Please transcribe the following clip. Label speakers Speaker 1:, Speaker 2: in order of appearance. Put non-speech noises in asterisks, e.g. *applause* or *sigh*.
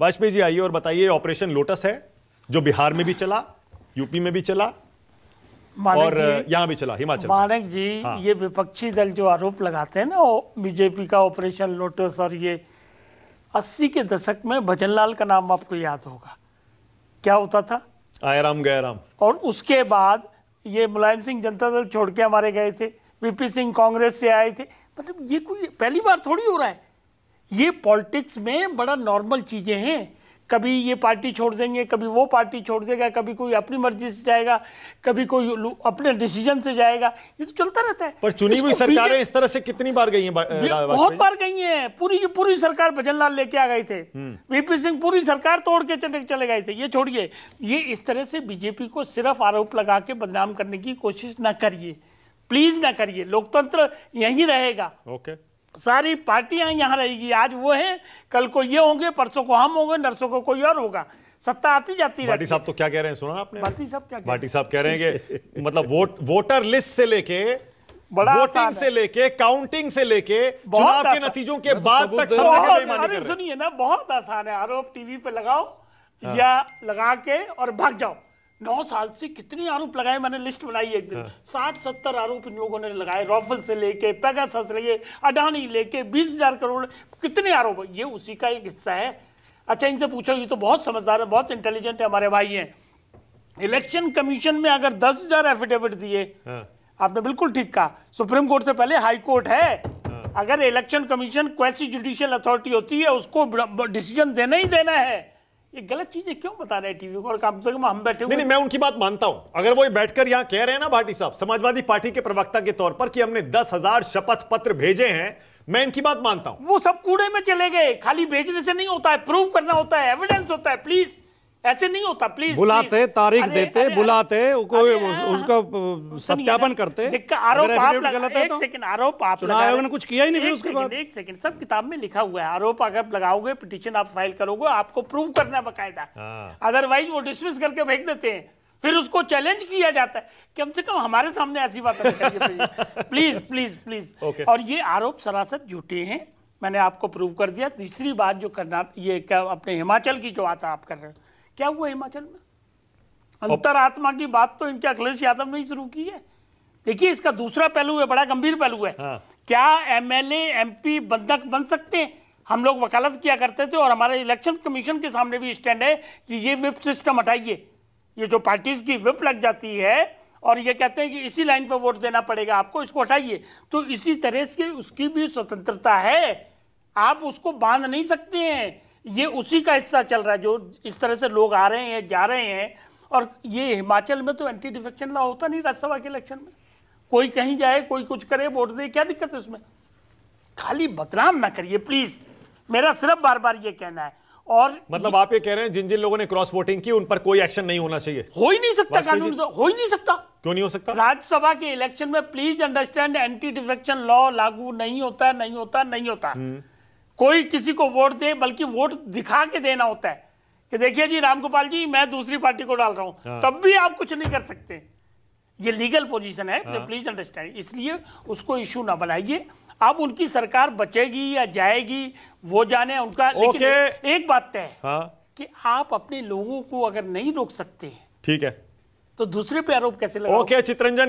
Speaker 1: वाजपेयी जी आइए और बताइए ऑपरेशन लोटस है जो बिहार में भी चला यूपी में भी चला
Speaker 2: और यहाँ भी चला हिमाचल मानक जी हाँ। ये विपक्षी दल जो आरोप लगाते हैं ना बीजेपी का ऑपरेशन लोटस और ये अस्सी के दशक में भजन लाल का नाम आपको याद होगा क्या होता था
Speaker 1: आयराम गयराम
Speaker 2: और उसके बाद ये मुलायम सिंह जनता दल छोड़ के हमारे गए थे वीपी सिंह कांग्रेस से आए थे मतलब ये कोई पहली बार थोड़ी हो रहा है ये पॉलिटिक्स में बड़ा नॉर्मल चीज़ें हैं कभी ये पार्टी छोड़ देंगे कभी वो पार्टी छोड़ देगा कभी कोई अपनी मर्जी से जाएगा कभी कोई अपने डिसीजन से जाएगा ये तो चलता रहता है पर चुनी हुई सरकारें
Speaker 1: इस तरह से कितनी बार गई हैं बहुत
Speaker 2: बार गई हैं पूरी की पूरी सरकार भजन लाल लेके आ गए थे वीपी हम्म। सिंह पूरी सरकार तोड़ के चले चले गए थे ये छोड़िए ये इस तरह से बीजेपी को सिर्फ आरोप लगा के बदनाम करने की कोशिश ना करिए प्लीज ना करिए लोकतंत्र यही रहेगा ओके सारी पार्टियां यहाँ रहेगी आज वो हैं कल को ये होंगे परसों को हम होंगे नरसों को कोई और होगा सत्ता आती जाती भाटी साहब
Speaker 1: तो क्या कह रहे हैं सुना आपने भाटी
Speaker 2: साहब क्या भाटी
Speaker 1: साहब कह रहे हैं मतलब *laughs* वोट वोटर लिस्ट से लेके बड़ा वोटिंग से लेके काउंटिंग से लेके चुनाव के नतीजों के तो बाद तक
Speaker 2: सुनिए ना बहुत आसान है आरोप टीवी पे लगाओ हाँ। या लगा के और भाग जाओ नौ साल से कितने आरोप लगाए मैंने लिस्ट बनाई एक दिन हाँ। साठ सत्तर आरोप इन लोगों ने लगाए रॉफल से लेके पैगा लेके अडानी लेके बीस हजार करोड़ कितने आरोप ये उसी का एक हिस्सा है अच्छा इनसे पूछो ये तो बहुत समझदार है बहुत इंटेलिजेंट है हमारे भाई हैं इलेक्शन कमीशन में अगर दस हजार एफिडेविट दिए हाँ। आपने बिल्कुल ठीक कहा सुप्रीम कोर्ट से पहले हाई कोर्ट है हाँ। अगर election commission quasi judicial authority होती है उसको डिसीजन देना ही देना है ये गलत चीजें क्यों बता रहे हैं टीवी को और कम से कम हम बैठे नहीं, नहीं मैं
Speaker 1: उनकी बात मानता हूं अगर वो बैठकर यहां कह रहे हैं ना भाटी साहब समाजवादी पार्टी के प्रवक्ता के तौर पर कि हमने दस हजार शपथ पत्र भेजे हैं मैं इनकी बात मानता हूं वो सब कूड़े में चले गए खाली भेजने से नहीं होता है प्रूव करना
Speaker 2: होता है एविडेंस होता है प्लीज ऐसे नहीं होता प्लीज बुलाते तारीख देते अरे, बुलाते कोई हाँ, उसका हाँ। सत्यापन करते तो। आरोप आप लग, एक सेकंड आरोप आप आयोग ने कुछ किया ही नहीं उसके बाद एक सेकंड सब किताब में लिखा हुआ है आरोप अगर आप लगाओगे पिटिशन आप फाइल करोगे आपको प्रूव करना बकायदा अदरवाइज हाँ। वो डिसमिस करके भेज देते हैं फिर उसको चैलेंज किया जाता है कम से कम हमारे सामने ऐसी बात प्लीज प्लीज प्लीज और ये आरोप सरासर झूठे हैं मैंने आपको प्रूव कर दिया तीसरी बात जो करना ये क्या अपने हिमाचल की जो बात आप कर रहे हैं क्या हुआ हिमाचल में अंतरात्मा की बात तो इनके अखिलेश यादव ने ही शुरू की है देखिए इसका दूसरा पहलू है बड़ा गंभीर पहलू है हाँ। क्या एमएलए एमपी बंधक बन सकते हैं हम लोग वकालत किया करते थे और हमारे इलेक्शन कमीशन के सामने भी स्टैंड है कि ये विप सिस्टम हटाइए ये जो पार्टीज की विप लग जाती है और ये कहते हैं कि इसी लाइन पर वोट देना पड़ेगा आपको इसको हटाइए तो इसी तरह से उसकी भी स्वतंत्रता है आप उसको बांध नहीं सकते हैं ये उसी का हिस्सा चल रहा है जो इस तरह से लोग आ रहे हैं जा रहे हैं और ये हिमाचल में तो एंटी डिफेक्शन लॉ होता नहीं राज्यसभा के इलेक्शन में कोई कहीं जाए कोई कुछ करे वोट दे क्या दिक्कत है उसमें खाली बदनाम ना करिए प्लीज मेरा सिर्फ बार बार ये कहना है
Speaker 1: और मतलब आप ये कह रहे हैं जिन जिन लोगों ने क्रॉस वोटिंग की उन पर कोई एक्शन नहीं होना चाहिए हो ही नहीं सकता कानून हो ही नहीं सकता क्यों नहीं हो सकता राज्यसभा के इलेक्शन में please understand anti defection law लागू
Speaker 2: नहीं होता नहीं होता नहीं होता हम्म। कोई किसी को वोट दे बल्कि वोट दिखा के देना होता है कि देखिए जी रामगोपाल जी मैं दूसरी पार्टी को डाल रहा हूं हाँ। तब भी आप कुछ नहीं कर सकते ये लीगल पोजीशन है हाँ। प्लीज अंडरस्टैंड इसलिए उसको इश्यू ना बनाइए अब उनकी सरकार बचेगी या जाएगी वो जाने उनका लेकिन एक बात तय हाँ। कि आप अपने लोगों को अगर नहीं रोक सकते ठीक है तो दूसरे पे आरोप कैसे लगा ओके चित्रंजन